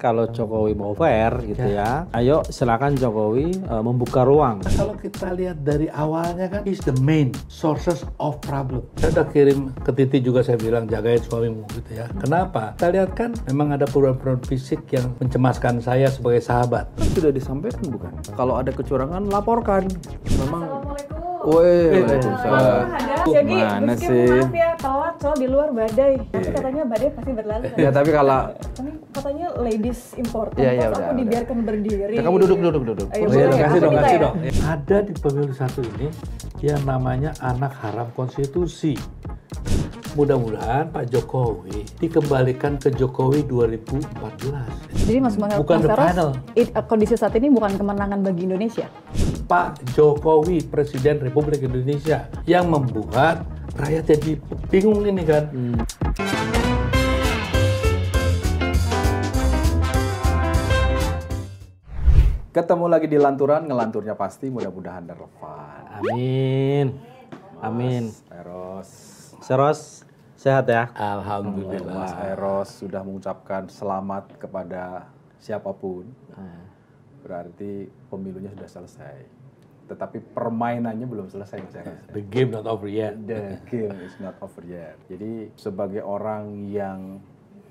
Kalau Jokowi mau fair gitu ya, ya ayo silakan Jokowi uh, membuka ruang. Kalau kita lihat dari awalnya kan, is the main sources of problem. Saya udah kirim ke Titi juga saya bilang jagain suamimu gitu ya. Hmm. Kenapa? Kita lihat kan memang ada perubahan-perubahan fisik yang mencemaskan saya sebagai sahabat. Kan sudah disampaikan bukan? Kalau ada kecurangan laporkan. Memang. Woi, Waalaikumsalam. Mana meskipun sih? maaf ya telat soal di luar badai, tapi iya. katanya badai pasti berlalu. ya tapi kalau katanya ladies important. Iya, iya udah, aku dibiarkan berdiri. Ya, kamu duduk, duduk, duduk. Ayo, oh, iya, ya, kasih dong, kasih dong. Ada di pemilu satu ini yang namanya anak haram konstitusi. Mudah-mudahan Pak Jokowi dikembalikan ke Jokowi 2014. Jadi Mas Mangel bukan Mas panel. It, uh, kondisi saat ini bukan kemenangan bagi Indonesia. Pak Jokowi Presiden Republik Indonesia yang membuat rakyat jadi bingung ini kan. Hmm. Ketemu lagi di lanturan, ngelanturnya pasti mudah-mudahan relevan. Amin. Amin. Eros. Seros sehat ya? Alhamdulillah. Mas Eros sudah mengucapkan selamat kepada siapapun. Berarti pemilunya sudah selesai tetapi permainannya belum selesai Mas Eros. The game not over yet. The game is not over yet. Jadi sebagai orang yang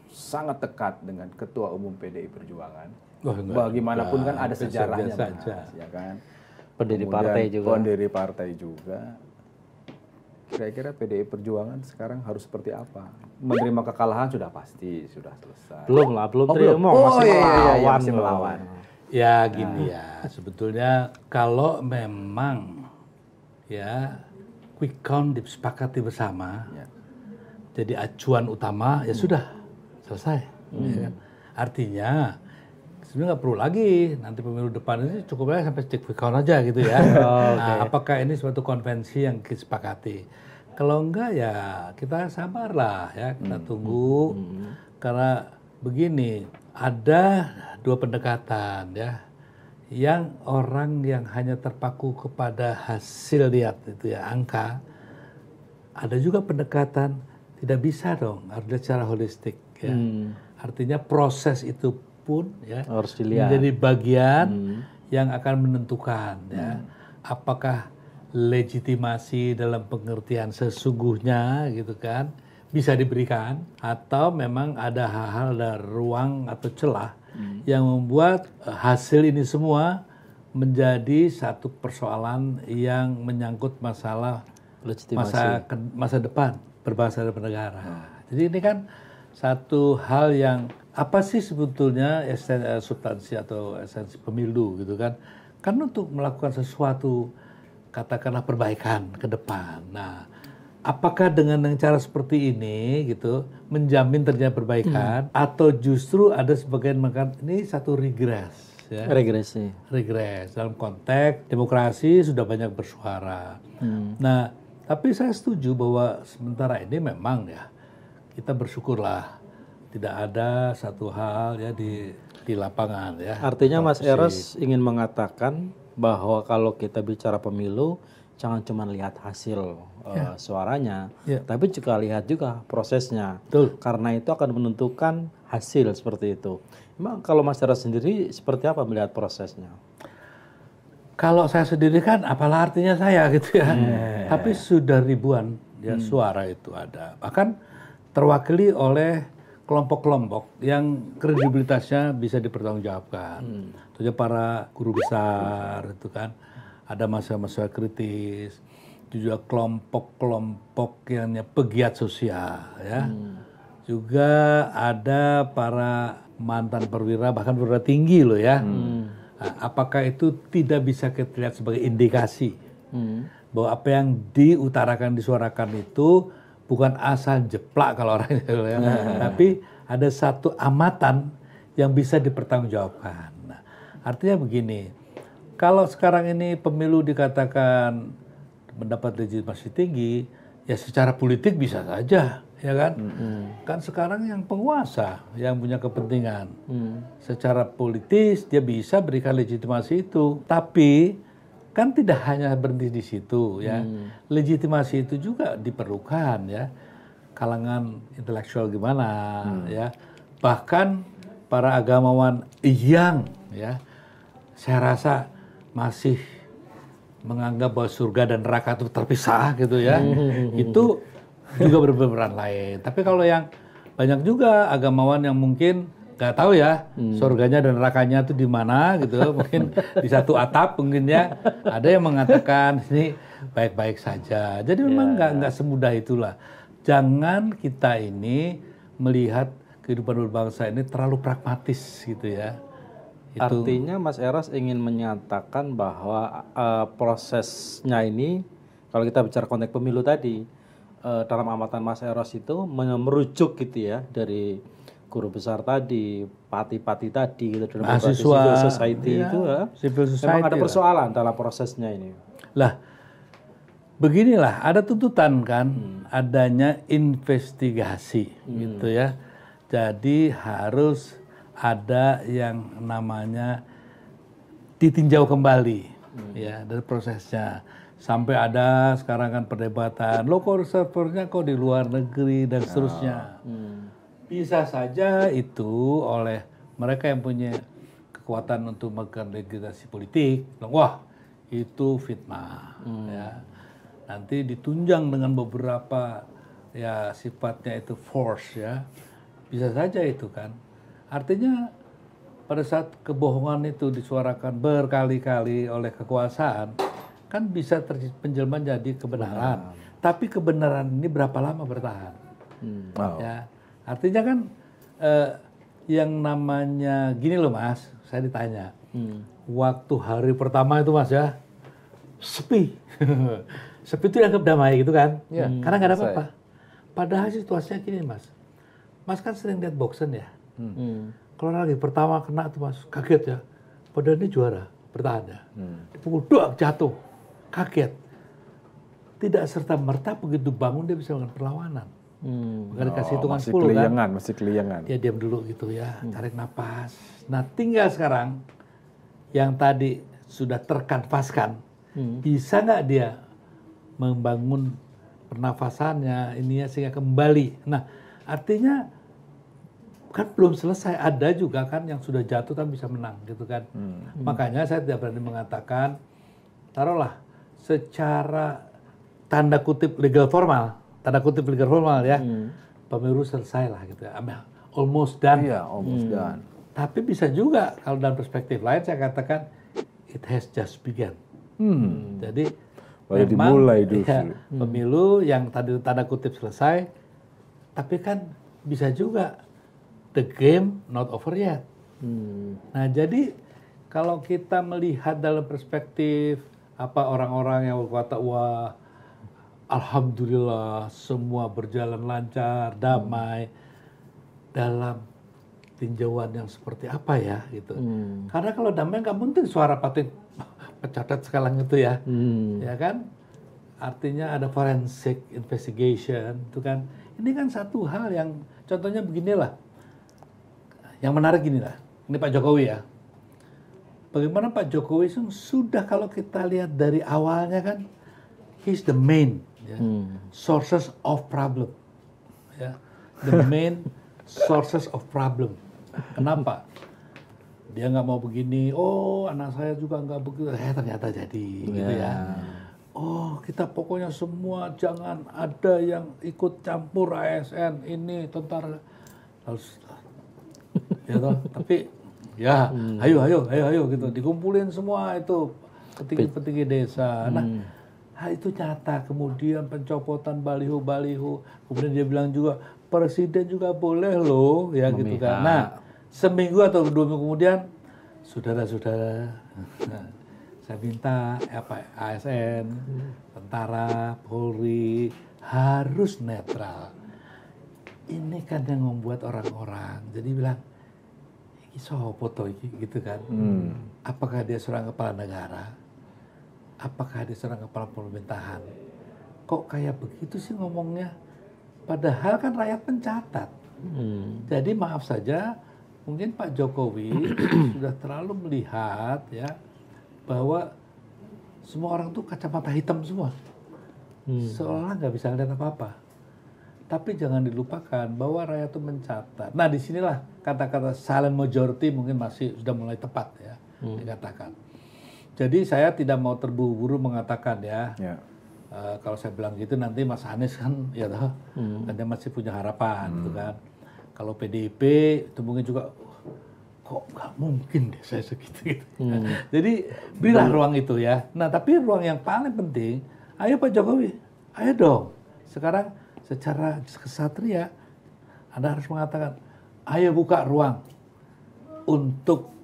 sangat dekat dengan Ketua Umum PDI Perjuangan, Wah, bagaimanapun enggak, kan ada sejarahnya biasa ya kan. Pendiri partai juga. Pendiri partai juga. Kira-kira PDI Perjuangan sekarang harus seperti apa? Menerima kekalahan sudah pasti, sudah selesai. Belum lah, belum oh, terima, oh, masih iya, iya, iya, melawan. Iya, masih melawan. Ya gini nah. ya, sebetulnya kalau memang ya quick count disepakati bersama, ya. jadi acuan utama ya hmm. sudah selesai. Hmm. Ya. Kan? Artinya sebenarnya nggak perlu lagi nanti pemilu depan ini cukup sampai stick quick count aja gitu ya. oh, okay. Nah, apakah ini suatu konvensi yang disepakati? Kalau enggak ya kita sabarlah ya kita hmm. tunggu hmm. karena begini ada dua pendekatan ya yang orang yang hanya terpaku kepada hasil lihat itu ya angka ada juga pendekatan tidak bisa dong harus secara holistik ya. Hmm. Artinya proses itu apapun ya harus dilihat menjadi bagian hmm. yang akan menentukan ya apakah legitimasi dalam pengertian sesungguhnya gitu kan bisa diberikan atau memang ada hal-hal ada ruang atau celah hmm. yang membuat eh, hasil ini semua menjadi satu persoalan yang menyangkut masalah legitimasi. masa masa depan berbahasa negara. Hmm. Ah. Jadi ini kan satu hal yang apa sih sebetulnya esen, eh, substansi atau esensi pemilu gitu kan? Kan untuk melakukan sesuatu katakanlah perbaikan ke depan. Nah, apakah dengan cara seperti ini gitu menjamin terjadi perbaikan hmm. atau justru ada sebagian makan ini satu regres ya? Regresi. Regres dalam konteks demokrasi sudah banyak bersuara. Hmm. Nah, tapi saya setuju bahwa sementara ini memang ya kita bersyukurlah tidak ada satu hal ya di di lapangan ya. Artinya Mas Eros ingin mengatakan bahwa kalau kita bicara pemilu jangan cuma lihat hasil eh, ya. uh, suaranya, ya. tapi juga lihat juga prosesnya. Betul. Karena itu akan menentukan hasil seperti itu. Emang kalau Mas Eros sendiri seperti apa melihat prosesnya? Kalau saya sendiri kan apalah artinya saya gitu ya. Hmm. Tapi sudah ribuan ya hmm. suara itu ada. Bahkan terwakili oleh kelompok-kelompok yang kredibilitasnya bisa dipertanggungjawabkan. Hmm. Tentunya para guru besar itu kan ada masalah-masalah kritis, juga kelompok-kelompok yang pegiat sosial ya. Hmm. Juga ada para mantan perwira bahkan perwira tinggi loh ya. Hmm. Nah, apakah itu tidak bisa kita lihat sebagai indikasi hmm. bahwa apa yang diutarakan disuarakan itu bukan asal jeplak kalau orang itu ya. Nah. tapi ada satu amatan yang bisa dipertanggungjawabkan. Nah, artinya begini, kalau sekarang ini pemilu dikatakan mendapat legitimasi tinggi, ya secara politik bisa saja, ya kan? Mm -hmm. Kan sekarang yang penguasa yang punya kepentingan, mm. secara politis dia bisa berikan legitimasi itu, tapi kan tidak hanya berhenti di situ ya. Hmm. Legitimasi itu juga diperlukan ya. Kalangan intelektual gimana hmm. ya. Bahkan para agamawan yang ya saya rasa masih menganggap bahwa surga dan neraka itu terpisah gitu ya. Hmm. Itu juga berperan lain. Tapi kalau yang banyak juga agamawan yang mungkin nggak tahu ya hmm. surganya dan nerakanya itu di mana gitu mungkin di satu atap mungkin ya ada yang mengatakan ini baik-baik saja jadi memang ya. nggak yeah. nggak semudah itulah jangan kita ini melihat kehidupan berbangsa ini terlalu pragmatis gitu ya itu. artinya Mas Eras ingin menyatakan bahwa uh, prosesnya ini kalau kita bicara konteks pemilu tadi eh, dalam amatan Mas Eros itu merujuk gitu ya dari guru besar tadi, pati-pati tadi gitu dalam mahasiswa civil society iya, itu civil society memang ada persoalan lah. dalam prosesnya ini. Lah beginilah ada tuntutan kan hmm. adanya investigasi hmm. gitu ya. Jadi harus ada yang namanya ditinjau kembali hmm. ya dari prosesnya sampai ada sekarang kan perdebatan lo kok servernya kok di luar negeri dan ya, seterusnya. Hmm bisa saja itu oleh mereka yang punya kekuatan untuk melakukan legitimasi politik, wah itu fitnah. Hmm. Ya. Nanti ditunjang dengan beberapa ya sifatnya itu force ya, bisa saja itu kan. Artinya pada saat kebohongan itu disuarakan berkali-kali oleh kekuasaan, kan bisa penjelmaan jadi kebenaran. Benar. Tapi kebenaran ini berapa lama bertahan? Hmm. Wow. Ya Artinya kan eh, yang namanya gini loh Mas, saya ditanya. Hmm. Waktu hari pertama itu Mas ya, sepi. sepi itu dianggap damai gitu kan. Ya. Hmm, Karena nggak ada apa-apa. Padahal situasinya gini Mas. Mas kan sering lihat boxen ya. Hmm. hmm. Kalau lagi pertama kena tuh Mas, kaget ya. Padahal ini juara, bertahan ya. Hmm. Dipukul, doang jatuh. Kaget. Tidak serta-merta begitu bangun dia bisa melakukan perlawanan Hmm, gak dikasih oh, hitungan oh, masih 10 kan? keliangan, kan? Masih keliangan. Ya diam dulu gitu ya, hmm. tarik nafas. Nah tinggal sekarang yang tadi sudah terkanvaskan, hmm. bisa nggak dia membangun pernafasannya ya sehingga kembali. Nah artinya kan belum selesai ada juga kan yang sudah jatuh kan bisa menang gitu kan. Hmm. Makanya saya tidak berani mengatakan taruhlah secara tanda kutip legal formal tanda kutip legal formal ya hmm. pemilu selesai lah gitu ya almost done iya almost hmm. done tapi bisa juga kalau dalam perspektif lain saya katakan it has just begun hmm. jadi Baru memang dimulai dulu. Ya, hmm. pemilu yang tadi tanda kutip selesai tapi kan bisa juga the game not over yet hmm. nah jadi kalau kita melihat dalam perspektif apa orang-orang yang berkata wah alhamdulillah semua berjalan lancar, damai dalam tinjauan yang seperti apa ya gitu. Hmm. Karena kalau damai nggak penting suara patin pecatat sekarang itu ya, hmm. ya kan? Artinya ada forensic investigation itu kan. Ini kan satu hal yang contohnya beginilah. Yang menarik inilah. Ini Pak Jokowi ya. Bagaimana Pak Jokowi sudah kalau kita lihat dari awalnya kan, he's the main ya. hmm. sources of problem ya the main sources of problem kenapa dia nggak mau begini oh anak saya juga nggak begitu eh ternyata jadi yeah. gitu ya. ya oh kita pokoknya semua jangan ada yang ikut campur ASN ini tentara harus ya toh tapi ya hmm. ayo ayo ayo ayo gitu dikumpulin semua itu petinggi-petinggi desa nah hmm itu nyata. Kemudian pencopotan baliho-baliho. Kemudian dia bilang juga presiden juga boleh loh ya Memihak. gitu kan. Nah seminggu atau dua minggu kemudian saudara-saudara saya minta eh, apa ASN, ya, tentara, Polri harus netral. Ini kan yang membuat orang-orang jadi bilang ini sopo gitu kan. Hmm. Apakah dia seorang kepala negara? apakah dia seorang kepala pemerintahan? Kok kayak begitu sih ngomongnya? Padahal kan rakyat mencatat. Hmm. Jadi maaf saja, mungkin Pak Jokowi sudah terlalu melihat ya bahwa semua orang tuh kacamata hitam semua. Hmm. Seolah nggak bisa lihat apa-apa. Tapi jangan dilupakan bahwa rakyat itu mencatat. Nah disinilah kata-kata silent majority mungkin masih sudah mulai tepat ya hmm. dikatakan jadi saya tidak mau terburu-buru mengatakan ya. ya. Uh, kalau saya bilang gitu nanti Mas Anies kan ya toh, hmm. dia masih punya harapan gitu hmm. kan. Kalau PDIP itu mungkin juga kok nggak mungkin deh saya segitu gitu. Hmm. Jadi berilah Betul. ruang itu ya. Nah tapi ruang yang paling penting, ayo Pak Jokowi, ayo dong. Sekarang secara kesatria, Anda harus mengatakan, ayo buka ruang untuk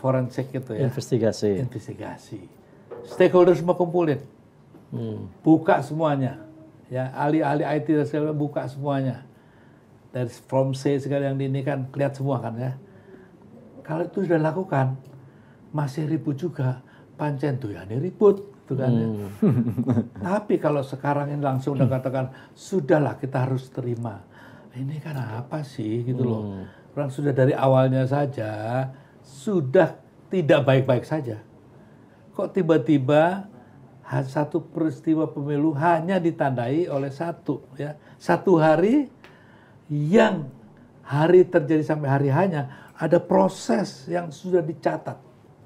forensik itu ya. Investigasi. Investigasi. Stakeholder semua kumpulin. Hmm. Buka semuanya. Ya, ahli-ahli IT dan segala buka semuanya. Dari from C segala yang di ini kan lihat semua kan ya. Kalau itu sudah lakukan, masih ribut juga. Pancen ini ribut tuh gitu kan ya. hmm. ya. Tapi kalau sekarang ini langsung udah katakan, sudahlah kita harus terima. Ini kan apa sih gitu loh. Hmm. Orang sudah dari awalnya saja sudah tidak baik-baik saja. Kok tiba-tiba satu peristiwa pemilu hanya ditandai oleh satu ya satu hari yang hari terjadi sampai hari hanya ada proses yang sudah dicatat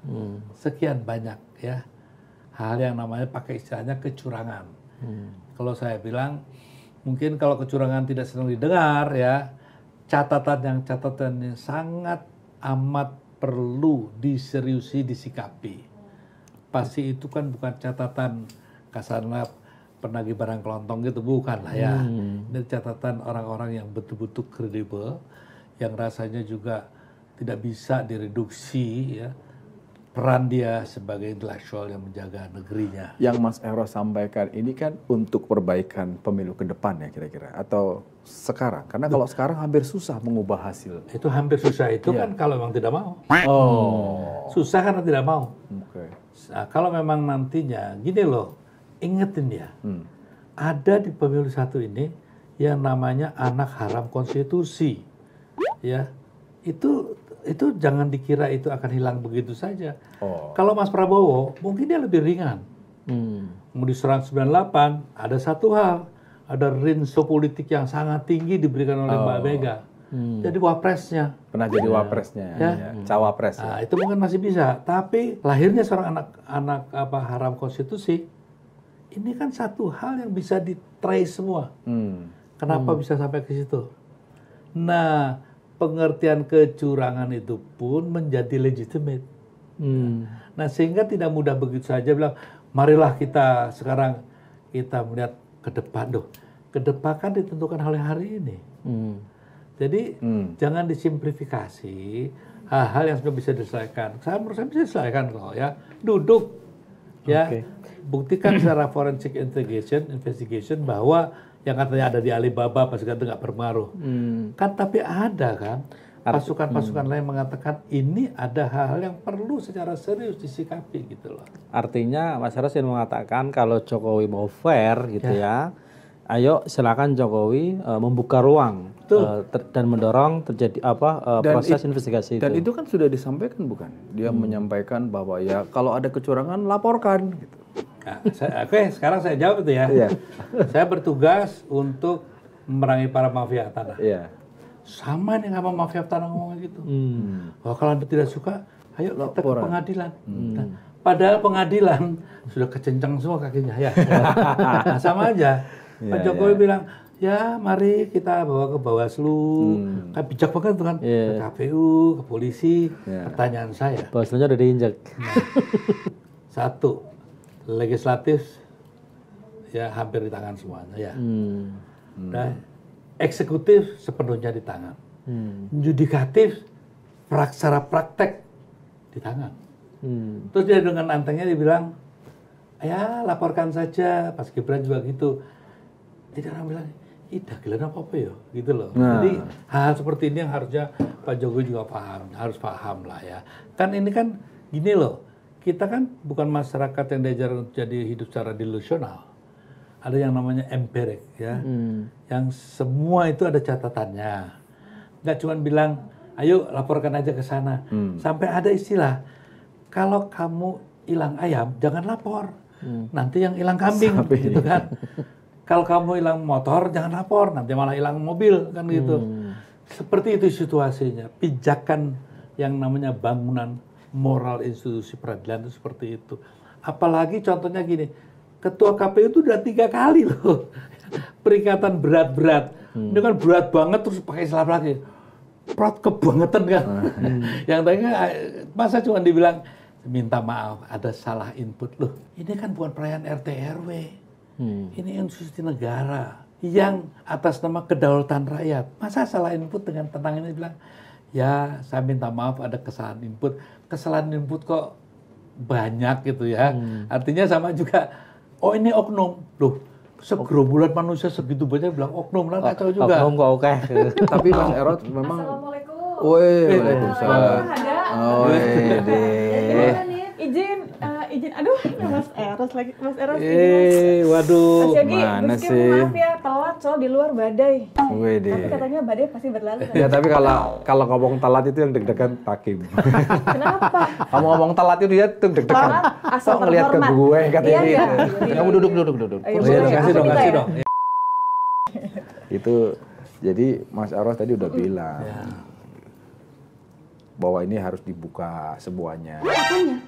hmm. sekian banyak ya hal yang namanya pakai istilahnya kecurangan hmm. kalau saya bilang mungkin kalau kecurangan tidak senang didengar ya catatan yang catatan yang sangat amat perlu diseriusi, disikapi. Pasti itu kan bukan catatan kasarnya penagi barang kelontong gitu, bukan lah ya. Hmm. Ini catatan orang-orang yang betul-betul kredibel, yang rasanya juga tidak bisa direduksi ya peran dia sebagai intelektual yang menjaga negerinya. Yang Mas Ero sampaikan ini kan untuk perbaikan pemilu ke depan ya kira-kira atau sekarang karena kalau sekarang hampir susah mengubah hasil. Itu hampir susah itu iya. kan kalau memang tidak mau. Oh. Susah karena tidak mau. Okay. Nah, kalau memang nantinya gini loh, ingetin ya. Hmm. Ada di pemilu satu ini yang namanya anak haram konstitusi. Ya. Itu itu jangan dikira itu akan hilang begitu saja. Oh. Kalau Mas Prabowo, mungkin dia lebih ringan. Hmm. Mau diserang 98, ada satu hal, ada rinso politik yang sangat tinggi diberikan oleh oh. Mbak Mega. Hmm. Jadi wapresnya. Pernah jadi ya. wapresnya, ya. ya. Hmm. cawapres. Ya. Nah, itu mungkin masih bisa. Tapi lahirnya seorang anak-anak apa haram konstitusi, ini kan satu hal yang bisa ditrace semua. Hmm. Kenapa hmm. bisa sampai ke situ? Nah, pengertian kecurangan itu pun menjadi legitimate. Hmm. Nah sehingga tidak mudah begitu saja bilang, marilah kita sekarang kita melihat ke depan dong. Ke depan kan ditentukan oleh hari ini. Hmm. Jadi hmm. jangan disimplifikasi hal-hal yang sudah bisa diselesaikan. Saya menurut saya bisa diselesaikan kok ya. Duduk ya. Buktikan secara forensic integration, investigation bahwa yang katanya ada di Alibaba pasukan itu nggak berpengaruh. Hmm. Kan tapi ada kan pasukan-pasukan hmm. lain mengatakan ini ada hal-hal yang perlu secara serius disikapi gitu loh. Artinya Mas Rasin mengatakan kalau Jokowi mau fair gitu ya, ya ayo silakan Jokowi uh, membuka ruang Betul. uh, dan mendorong terjadi apa uh, proses it, investigasi itu. Dan itu kan sudah disampaikan bukan? Dia hmm. menyampaikan bahwa ya kalau ada kecurangan laporkan gitu. Nah, oke, sekarang saya jawab itu ya. Yeah. saya bertugas untuk memerangi para mafia tanah. Yeah. Sama nih sama mafia tanah ngomong gitu. Hmm. Oh, kalau anda tidak suka, ayo Laporan. kita ke pengadilan. Hmm. Nah, padahal pengadilan sudah kecencang semua kakinya ya. nah, sama aja. Yeah, Pak iya. Jokowi yeah. bilang, ya mari kita bawa ke Bawaslu. Hmm. Kan bijak banget kan, yeah. ke KPU, ke polisi, yeah. pertanyaan saya. Bawaslunya udah diinjak. Nah, satu, legislatif ya hampir di tangan semuanya ya. Hmm. Nah, eksekutif sepenuhnya di tangan. Hmm. Judikatif secara praktek di tangan. Hmm. Terus dia dengan antengnya dibilang, ya laporkan saja. Pas Gibran juga gitu. Jadi orang bilang, iya gila apa apa ya, gitu loh. Nah. Jadi hal seperti ini yang harusnya Pak Jokowi juga paham, harus paham lah ya. Kan ini kan gini loh, kita kan bukan masyarakat yang diajar jadi hidup secara delusional. Ada yang namanya empirik ya, hmm. yang semua itu ada catatannya. Nggak cuma bilang, ayo laporkan aja ke sana. Hmm. Sampai ada istilah, kalau kamu hilang ayam, jangan lapor. Hmm. Nanti yang hilang kambing, Sampai gitu kan. kalau kamu hilang motor, jangan lapor. Nanti malah hilang mobil, kan gitu. Hmm. Seperti itu situasinya. Pijakan yang namanya bangunan moral institusi peradilan itu seperti itu. Apalagi contohnya gini, ketua KPU itu udah tiga kali loh peringatan berat-berat. Hmm. Ini kan berat banget terus pakai istilah lagi. Prat kebangetan kan. Hmm. Yang tadinya kan, eh, masa cuma dibilang minta maaf ada salah input loh. Ini kan bukan perayaan RT RW. Hmm. Ini institusi negara yang atas nama kedaulatan rakyat. Masa salah input dengan tentang ini bilang, ya saya minta maaf ada kesalahan input kesalahan input kok banyak gitu ya. Hmm. Artinya sama juga, oh ini oknum. Loh, segerombolan manusia segitu banyak bilang oknum lah kacau juga. Oknum kok oke. Tapi Mas Erot memang... Assalamualaikum. Woi, eh, Waalaikumsalam. Oh, iya. Izin izin aduh ya Mas Eros lagi Mas Eros eh waduh Mas Yogi, mana Rizky, sih maaf ya telat soal di luar badai Wede. tapi katanya badai pasti berlalu ya tapi kalau kalau ngomong telat itu yang deg-degan Takim kenapa kamu ngomong telat itu dia ya, tuh deg-degan asal ngelihat ke gue katanya iya, gitu. iya, iya. kamu duduk duduk duduk Ayo, kasih dong kasih dong ya. iya. itu jadi Mas Eros tadi udah bilang iya. bahwa ini harus dibuka semuanya. Apanya?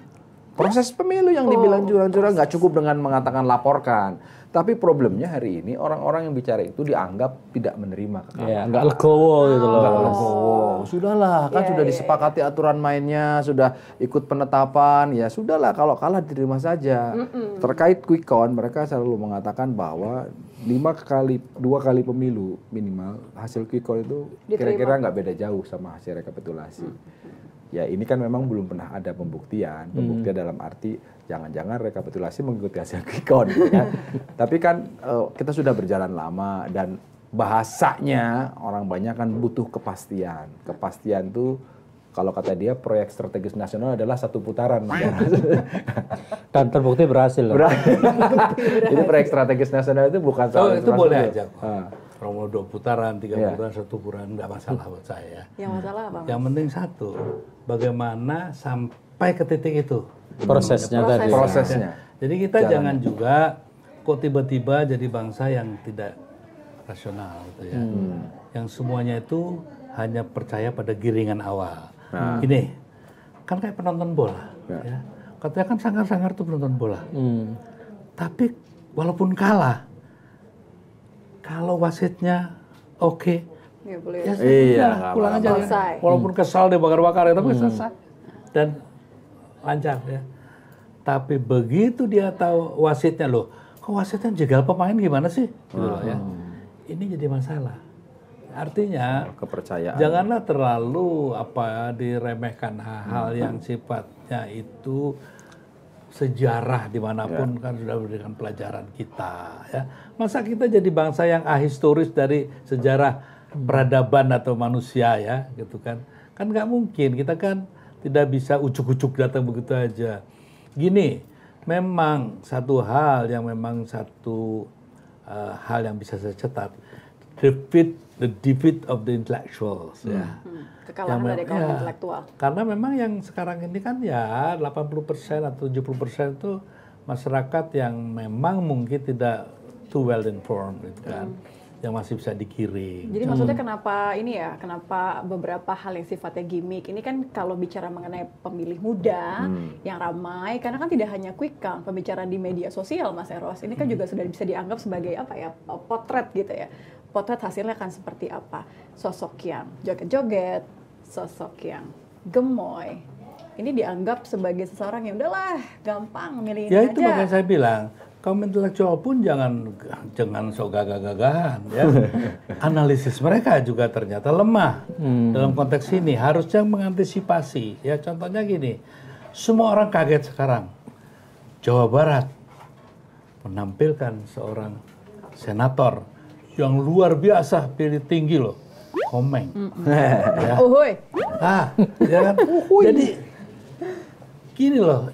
Proses pemilu yang dibilang oh, curang-curang nggak cukup dengan mengatakan laporkan. Tapi problemnya hari ini orang-orang yang bicara itu dianggap tidak menerima Iya, nggak legowo gitu loh. Nggak legowo. Sudahlah, kan yeah, sudah yeah, disepakati iya. aturan mainnya, sudah ikut penetapan, ya sudahlah kalau kalah diterima saja. Mm -mm. Terkait quick count, mereka selalu mengatakan bahwa lima kali dua kali pemilu minimal hasil quick count itu kira-kira nggak beda jauh sama hasil rekapitulasi. Mm -hmm ya ini kan memang belum pernah ada pembuktian hmm. pembuktian hmm. dalam arti jangan-jangan rekapitulasi mengikuti hasil quick count gitu ya. tapi kan uh, kita sudah berjalan lama dan bahasanya orang banyak kan butuh kepastian kepastian itu kalau kata dia proyek strategis nasional adalah satu putaran dan terbukti berhasil, berhasil. jadi proyek strategis nasional itu bukan oh, soal oh, itu boleh aja uh promo dua putaran, tiga yeah. putaran, satu putaran nggak masalah buat saya. Yang masalah apa? Yang penting satu, bagaimana sampai ke titik itu. Prosesnya hmm. tadi. Prosesnya. Jadi kita Jalan. jangan juga kok tiba-tiba jadi bangsa yang tidak rasional gitu ya. Hmm. Yang semuanya itu hanya percaya pada giringan awal. Nah. Ini kan kayak penonton bola ya. ya. Katanya kan sangar-sangar tuh penonton bola. Hmm. Tapi walaupun kalah, kalau wasitnya oke, okay, ya, ya iya, nah, pulang aja. Selesai. Walaupun kesal dia bakar-bakar ya, tapi hmm. selesai dan lancar ya. Tapi begitu dia tahu wasitnya loh, kok wasitnya jegal pemain gimana sih? Gitu loh ya. Hmm. Ini jadi masalah. Artinya oh, kepercayaan. Janganlah terlalu apa diremehkan hal-hal hmm. yang sifatnya itu sejarah dimanapun ya. kan sudah memberikan pelajaran kita ya masa kita jadi bangsa yang ahistoris dari sejarah peradaban atau manusia ya gitu kan kan nggak mungkin kita kan tidak bisa ujuk-ujuk datang begitu aja gini memang satu hal yang memang satu uh, hal yang bisa saya catat defeat the defeat of the intellectuals ya. hmm. ya kekalahan dari kaum ya, intelektual. Karena memang yang sekarang ini kan ya 80% atau 70% itu masyarakat yang memang mungkin tidak too well informed gitu kan. Hmm. Yang masih bisa dikirim. Jadi hmm. maksudnya kenapa ini ya, kenapa beberapa hal yang sifatnya gimmick ini kan kalau bicara mengenai pemilih muda hmm. yang ramai, karena kan tidak hanya quick count pembicaraan di media sosial Mas Eros, ini kan hmm. juga sudah bisa dianggap sebagai apa ya, potret gitu ya potret hasilnya akan seperti apa sosok yang joget-joget sosok yang gemoy ini dianggap sebagai seseorang yang udahlah gampang milih ya aja. itu makanya saya bilang kau kaum intelektual pun jangan jangan sok gagah-gagahan ya analisis mereka juga ternyata lemah hmm. dalam konteks ini harusnya mengantisipasi ya contohnya gini semua orang kaget sekarang Jawa Barat menampilkan seorang senator yang luar biasa pilih tinggi loh komeng. ya. Uhuy. Ah, ya kan? Uhuy. Jadi gini loh,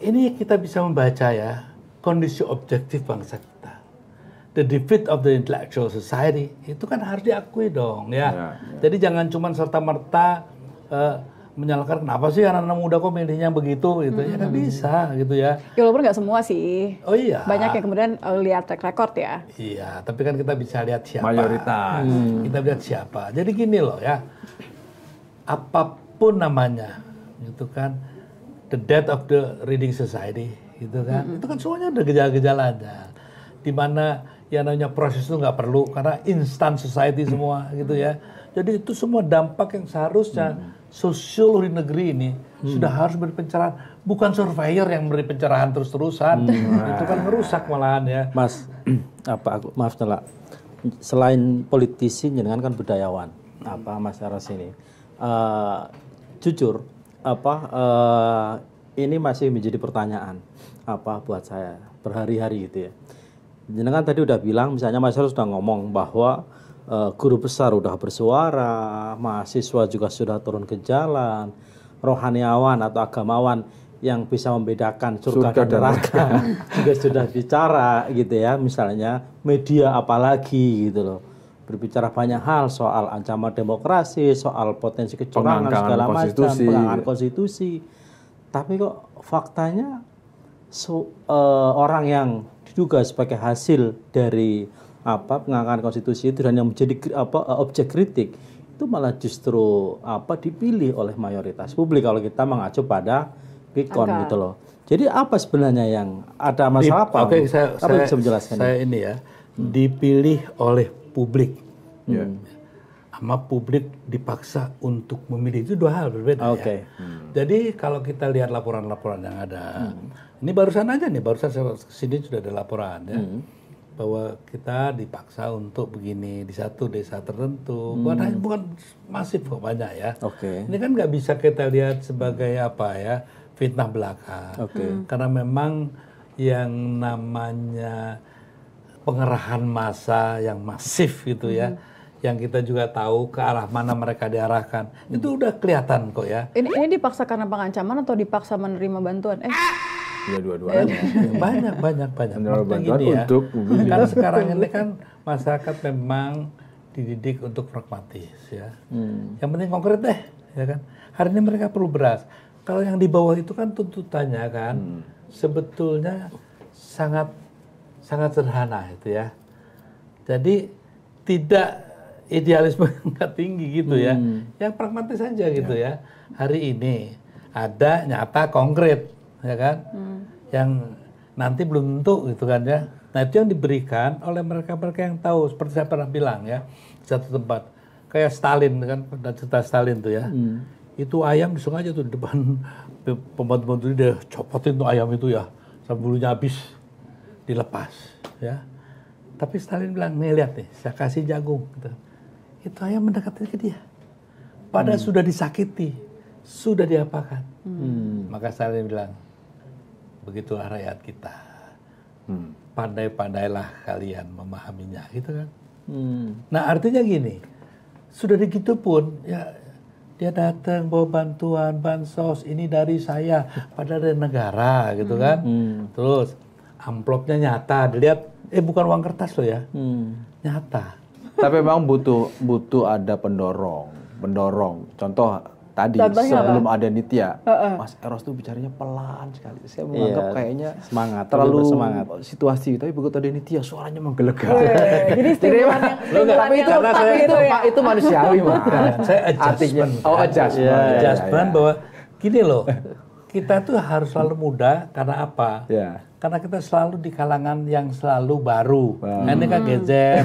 ini kita bisa membaca ya kondisi objektif bangsa kita. The defeat of the intellectual society itu kan harus diakui dong ya. ya, ya. Jadi jangan cuma serta merta eh, menyalahkan kenapa sih anak-anak muda kok milihnya begitu gitu hmm. ya kan hmm. bisa gitu ya. Ya walaupun nggak semua sih. Oh iya. Banyak yang kemudian uh, lihat track record ya. Iya, tapi kan kita bisa lihat siapa. Mayoritas. Hmm. Kita lihat siapa. Jadi gini loh ya. Apapun namanya itu kan the death of the reading society gitu kan. Hmm. Itu kan semuanya ada gejala gejala Di mana yang namanya proses itu nggak perlu karena instant society semua gitu ya. Hmm. Jadi itu semua dampak yang seharusnya hmm sosiologi negeri ini hmm. sudah harus beri pencerahan, bukan surveyor yang beri pencerahan terus-terusan. Hmm. Itu kan merusak malahan ya. Mas, apa aku maaf telah selain politisi jenengan kan budayawan hmm. apa Mas Aras ini. Uh, jujur apa uh, ini masih menjadi pertanyaan apa buat saya berhari-hari gitu ya. Jenengan tadi udah bilang misalnya Mas Aras sudah ngomong bahwa Eh, guru besar sudah bersuara, mahasiswa juga sudah turun ke jalan, rohaniawan atau agamawan yang bisa membedakan surga, surga dan neraka juga sudah bicara gitu ya, misalnya media apalagi gitu loh berbicara banyak hal soal ancaman demokrasi, soal potensi kecurangan pengangkaan segala macam, pengangan konstitusi. Tapi kok faktanya so, uh, eh, orang yang diduga sebagai hasil dari apa pengangkatan konstitusi itu dan yang menjadi apa eh, objek kritik itu malah justru apa dipilih oleh mayoritas publik kalau kita mengacu pada Bitcoin Angka. gitu loh. Jadi apa sebenarnya yang ada masalah apa? Oke, saya, apa saya bisa menjelaskan. Saya ini ya dipilih oleh publik. Hmm. Yeah. Sama publik dipaksa untuk memilih itu dua hal berbeda okay. ya. Hmm. Jadi kalau kita lihat laporan-laporan yang ada, hmm. ini barusan aja nih, barusan saya kesini sudah ada laporan ya. Hmm bahwa kita dipaksa untuk begini di satu desa tertentu. Hmm. bukan masif kok banyak ya. Okay. Ini kan nggak bisa kita lihat sebagai apa ya fitnah belaka. Okay. Hmm. Karena memang yang namanya pengerahan massa yang masif gitu ya. Hmm. yang kita juga tahu ke arah mana mereka diarahkan. Hmm. Itu udah kelihatan kok ya. Ini, ini dipaksa karena pengancaman atau dipaksa menerima bantuan? Eh. Ah! dua-duanya. banyak banyak banyak. Bantuan ya, untuk Karena sekarang ini kan masyarakat memang dididik untuk pragmatis ya. Hmm. Yang penting konkret deh, ya kan. Hari ini mereka perlu beras. Kalau yang di bawah itu kan tuntutannya kan hmm. sebetulnya sangat sangat sederhana itu ya. Jadi tidak idealisme nggak tinggi gitu ya. Hmm. Yang pragmatis saja gitu ya. ya. Hari ini ada nyata konkret ya kan? Hmm. Yang nanti belum tentu gitu kan ya. Nah itu yang diberikan oleh mereka-mereka yang tahu. Seperti saya pernah bilang ya, satu tempat kayak Stalin kan, dan cerita Stalin tuh ya. Hmm. Itu ayam aja tuh di depan pembantu-pembantu dia copotin tuh ayam itu ya, sampai bulunya habis dilepas ya. Tapi Stalin bilang, nih lihat nih, saya kasih jagung. Gitu. Itu ayam mendekati ke dia. Padahal hmm. sudah disakiti, sudah diapakan. Hmm. Maka Stalin bilang, begitulah rakyat kita. Hmm. Pandai-pandailah kalian memahaminya, gitu kan? Hmm. Nah artinya gini, sudah begitu pun ya dia datang bawa bantuan bansos ini dari saya, pada dari negara, gitu hmm, kan? Hmm. Terus amplopnya nyata, dilihat, eh bukan uang kertas loh ya, hmm. nyata. Tapi memang butuh butuh ada pendorong, pendorong. Contoh tadi Contohnya sebelum apa? ada Nitya, uh -uh. Mas Eros tuh bicaranya pelan sekali. Saya iya, menganggap yeah. kayaknya semangat, terlalu semangat. situasi. Tapi begitu ada Nitya, suaranya menggelegar. Iya, iya, Jadi stimulan yang tapi itu karena saya, itu, ya? itu manusiawi mas. saya adjustment. Artinya, oh adjustment, yeah, yeah, adjustment yeah, yeah. bahwa gini loh, kita tuh harus selalu muda karena apa? Yeah karena kita selalu di kalangan yang selalu baru. Wow. Ini kan gadget.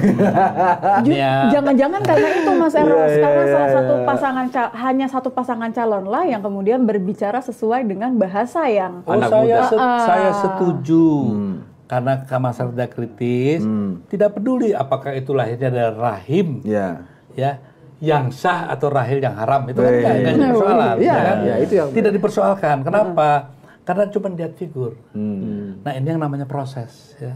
Iya. Jangan-jangan karena itu Mas Eros, iya, iya, yeah, karena salah satu pasangan hanya satu pasangan calon lah yang kemudian berbicara sesuai dengan bahasa yang oh, anak saya muda. Se uh, saya setuju. Hmm. Karena sudah kritis, hmm. tidak peduli apakah itu lahirnya dari rahim. Yeah. Ya yang sah atau rahim yang haram itu kan nggak persoalan, ya kan? itu yang... tidak dipersoalkan. Kenapa? -huh karena cuma lihat figur. Hmm. Nah ini yang namanya proses ya.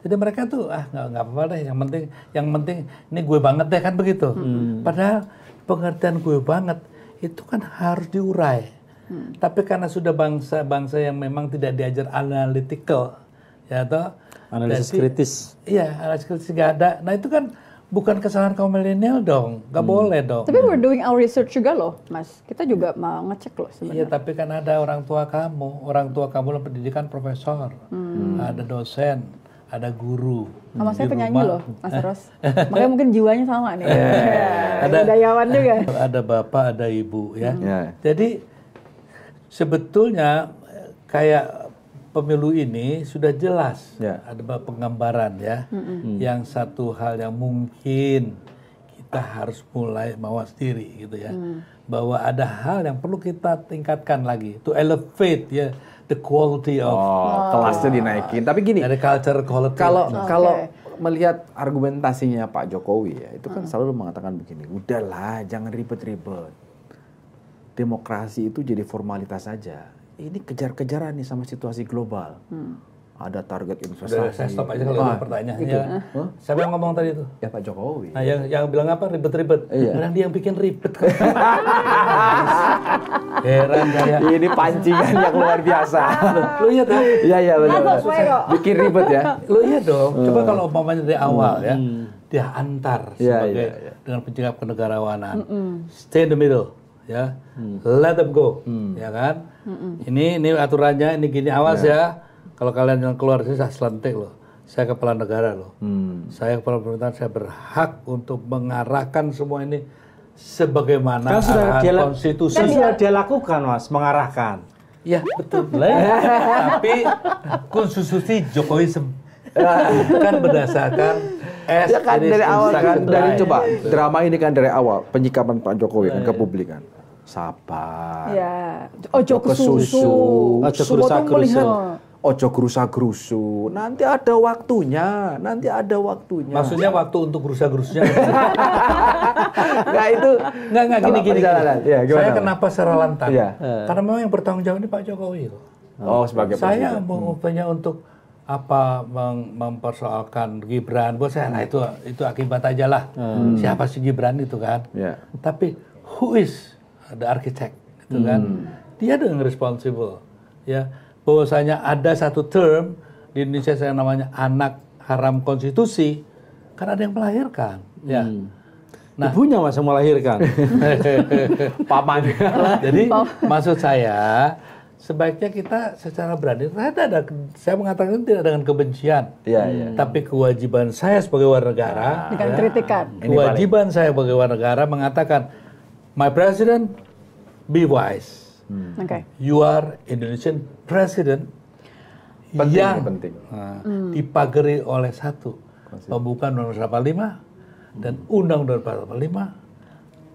Jadi mereka tuh ah nggak nggak apa-apa deh. Yang penting yang penting ini gue banget deh kan begitu. Hmm. Padahal pengertian gue banget itu kan harus diurai. Hmm. Tapi karena sudah bangsa-bangsa yang memang tidak diajar analytical, ya atau analisis kritis. Iya analisis kritis nggak ada. Nah itu kan bukan kesalahan kaum milenial dong, nggak hmm. boleh dong. Tapi we're doing our research juga loh, Mas. Kita juga mau ngecek loh sebenarnya. Iya, tapi kan ada orang tua kamu, orang tua kamu yang pendidikan profesor, hmm. ada dosen, ada guru. Sama mas saya penyanyi loh, Mas eh. Ros. Makanya mungkin jiwanya sama nih. Yeah. ada dayawan juga. Ada bapak, ada ibu ya. Hmm. Yeah. Jadi sebetulnya kayak pemilu ini sudah jelas ya. ada penggambaran ya, mm-hmm. yang satu hal yang mungkin kita harus mulai mawas diri gitu ya, mm. bahwa ada hal yang perlu kita tingkatkan lagi, to elevate ya the quality of oh, oh. kelasnya dinaikin. Tapi gini, ada culture quality. Kalau okay. kalau melihat argumentasinya Pak Jokowi ya, itu kan mm. selalu mengatakan begini, udahlah jangan ribet-ribet, demokrasi itu jadi formalitas saja ini kejar-kejaran nih sama situasi global. Hmm. Ada target investasi. Udah, saya stop aja kalau ah, pertanyaannya. Ya. Huh? Siapa yang ngomong tadi itu? Ya Pak Jokowi. Nah, yang yang bilang apa ribet-ribet. Iya. Karena dia yang bikin ribet. Heran saya. Ini pancingan yang luar biasa. Lu iya tuh. Iya iya Bikin ribet ya. Lu iya dong. Hmm. Coba kalau umpamanya dari awal ya, hmm. ya. Dia antar yeah, sebagai yeah, yeah. dengan penjaga kenegarawanan. Mm -mm. Stay in the middle ya hmm. let them go hmm. ya kan hmm. ini ini aturannya ini gini awas yeah. ya kalau kalian yang keluar saya selentik loh saya kepala negara loh hmm. saya kepala pemerintahan saya berhak untuk mengarahkan semua ini sebagaimana kan sudah dia, konstitusi kan sudah dia lakukan mas mengarahkan ya betul tapi konstitusi Jokowi kan berdasarkan S ya kan dari awal kan dari coba iya. drama ini kan dari awal penyikapan Pak Jokowi kan ke publik kan sabar. Ya. Ojo kesusu. Ojo gerusa-gerusu. Ojo gerusa-gerusu. Nanti ada waktunya. Nanti ada waktunya. Maksudnya waktu untuk gerusa-gerusnya. Enggak itu. Enggak, enggak. Gini, gini. gini. Ya, Saya kenapa secara lantang? Ya. Karena memang yang bertanggung jawab ini Pak Jokowi. Oh, sebagai Saya mengupaya hmm. untuk apa mem mempersoalkan Gibran buat saya nah itu itu akibat aja lah hmm. siapa si Gibran itu kan yeah. tapi who is ada arsitek, gitu hmm. kan dia ada yang responsible ya bahwasanya ada satu term di Indonesia yang namanya anak haram konstitusi karena ada yang melahirkan ya hmm. Nah, punya masa melahirkan pamannya Jadi maksud saya sebaiknya kita secara berani tidak ada saya mengatakan tidak dengan kebencian. Ya, ya, Tapi kewajiban saya sebagai warga negara dengan ya, kritikan. Kewajiban saya sebagai warga negara mengatakan My president, be wise. Hmm. Okay. You are Indonesian president penting, yang penting. Ah, hmm. dipagari oleh satu pembukaan Undang-Undang Lima dan Undang-Undang Lima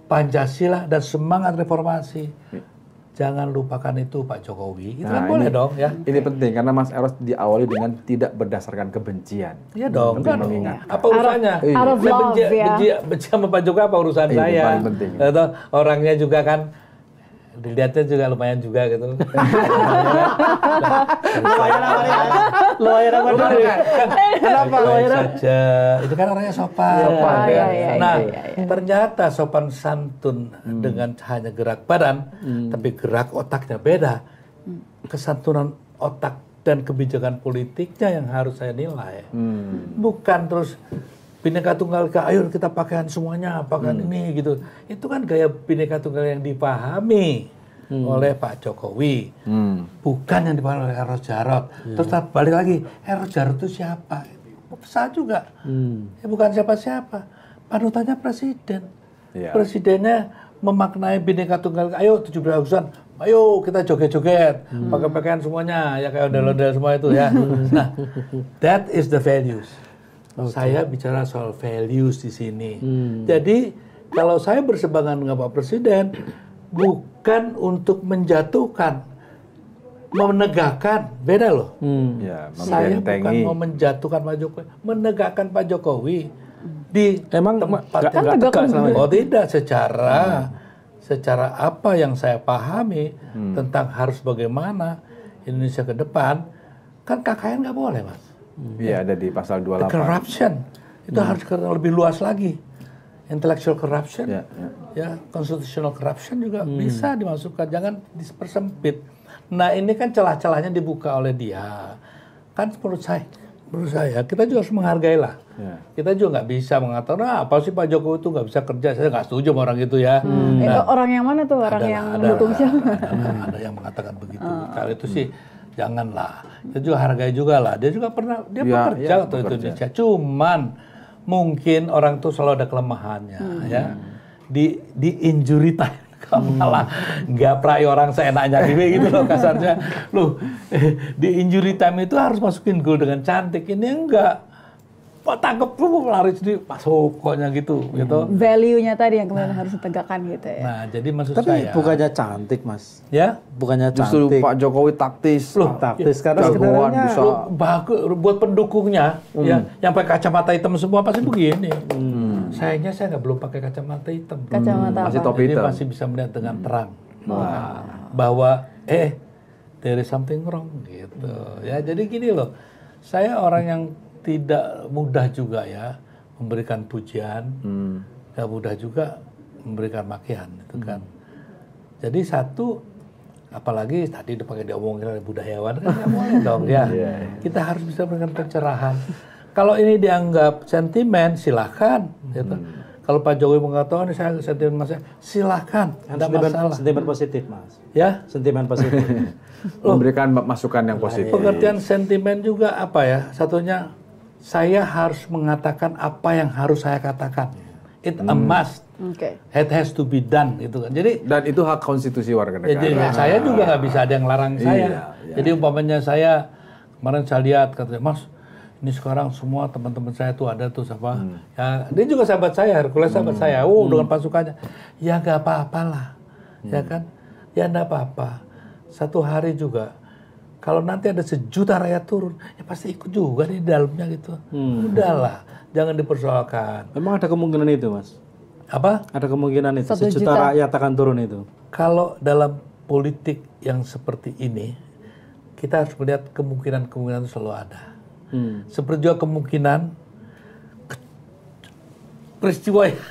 Pancasila dan semangat reformasi. Iya jangan lupakan itu Pak Jokowi. Itu kan nah, kan boleh ini, dong ya. Ini penting karena Mas Eros diawali dengan tidak berdasarkan kebencian. Iya dong, kan mengingat. Apa urusannya? Iya. Benci, ya. benci, benci sama Pak Jokowi apa urusan iya, saya? Penting. Atau orangnya juga kan dilihatnya juga lumayan juga gitu. lumayan apa nih? Lumayan apa nih? Kenapa? Lumayan saja. Itu kan orangnya sopan. Iya, sopan ya. ya. ya, nah, ya, ya. ternyata sopan santun hmm. dengan hanya gerak badan, hmm. tapi gerak otaknya beda. Hmm. Kesantunan otak dan kebijakan politiknya yang harus saya nilai. Hmm. Bukan terus Bineka Tunggal Ika, ayo kita pakaian semuanya, pakaian hmm. ini gitu. Itu kan gaya Bineka Tunggal yang dipahami hmm. oleh Pak Jokowi, hmm. bukan yang dibangun oleh Eros Jarot. Hmm. Terus balik lagi, Eros Jarot itu siapa? besar juga, hmm. ya, bukan siapa-siapa. Panutannya presiden. ya. Presidennya memaknai bineka tunggal ayo 17 Agustusan ayo kita joget-joget hmm. pakai pakaian semuanya ya kayak ondel-ondel hmm. semua itu ya nah that is the values okay. saya bicara soal values di sini hmm. jadi kalau saya bersebangan dengan Pak Presiden bukan untuk menjatuhkan, menegakkan beda loh. Hmm. Ya, saya bukan mau menjatuhkan Pak Jokowi, menegakkan Pak Jokowi di emang tempat gak, tegak Oh tidak, secara hmm. secara apa yang saya pahami hmm. tentang harus bagaimana Indonesia ke depan, kan KKN nggak boleh mas. Iya ada di pasal 28. corruption itu hmm. harus lebih luas lagi intellectual corruption, ya, yeah. ya constitutional corruption juga hmm. bisa dimasukkan, jangan dipersempit. Nah ini kan celah-celahnya dibuka oleh dia, kan menurut saya, menurut saya kita juga harus menghargai lah. Yeah. Kita juga nggak bisa mengatakan nah apa sih Pak Jokowi itu nggak bisa kerja, saya nggak setuju sama orang itu ya. Hmm. Eh, nah, itu orang yang mana tuh orang adalah, yang ada, mendukung siapa? Ada, ada, yang mengatakan begitu. Uh. Kalau itu sih janganlah. Kita juga hargai juga lah. Dia juga pernah dia ya, bekerja ya, waktu bekerja. Indonesia. Cuman mungkin orang tuh selalu ada kelemahannya hmm. ya di di injury time hmm. malah nggak pray orang seenaknya gitu, gitu loh kasarnya loh eh, di injury time itu harus masukin gol dengan cantik ini enggak Pak tangkep bu lari jadi pas koknya gitu hmm. gitu value-nya tadi yang kemarin nah. harus ditegakkan gitu ya nah jadi maksud tapi saya tapi bukannya cantik mas ya bukannya cantik. justru Pak Jokowi taktis loh taktis ya, karena sebenarnya bisa loh, bagus buat pendukungnya hmm. ya yang pakai kacamata hitam semua pasti hmm. begini hmm. sayangnya saya nggak belum pakai kacamata hitam kacamata hmm. masih topi hitam jadi masih bisa melihat dengan hmm. terang hmm. nah, bahwa eh there is something wrong gitu ya jadi gini loh saya orang yang tidak mudah juga ya memberikan pujian, hmm. mudah juga memberikan makian, itu kan. Hmm. Jadi satu, apalagi tadi udah pakai diomongin oleh budayawan kan iya, nggak boleh dong ya. Yeah. Iya. Kita harus bisa memberikan pencerahan. Kalau ini dianggap sentimen, silahkan. Gitu. Hmm. Kalau Pak Jokowi mengatakan saya sentimen mas, silahkan. Tidak masalah. Sentimen positif mas. Ya. Sentimen positif. Memberikan masukan yang nah, iya. positif. Pengertian sentimen juga apa ya? Satunya saya harus mengatakan apa yang harus saya katakan. Ya. It hmm. a must. Okay. It has to be done gitu kan. Jadi dan itu hak konstitusi warga negara. jadi ya. saya juga nggak bisa ada yang larang iya, saya. Iya. Jadi umpamanya saya kemarin saya lihat katanya Mas ini sekarang semua teman-teman saya tuh ada tuh siapa hmm. ya dia juga sahabat saya Hercules sahabat hmm. saya oh hmm. dengan pasukannya ya nggak apa-apalah ya hmm. ya kan ya enggak apa-apa satu hari juga kalau nanti ada sejuta rakyat turun, ya pasti ikut juga di dalamnya gitu. Hmm. Udahlah, jangan dipersoalkan. Memang ada kemungkinan itu, Mas? Apa? Ada kemungkinan itu, Satu sejuta rakyat akan turun itu. Kalau dalam politik yang seperti ini, kita harus melihat kemungkinan-kemungkinan selalu ada. Hmm. Seperti juga kemungkinan ke peristiwa yang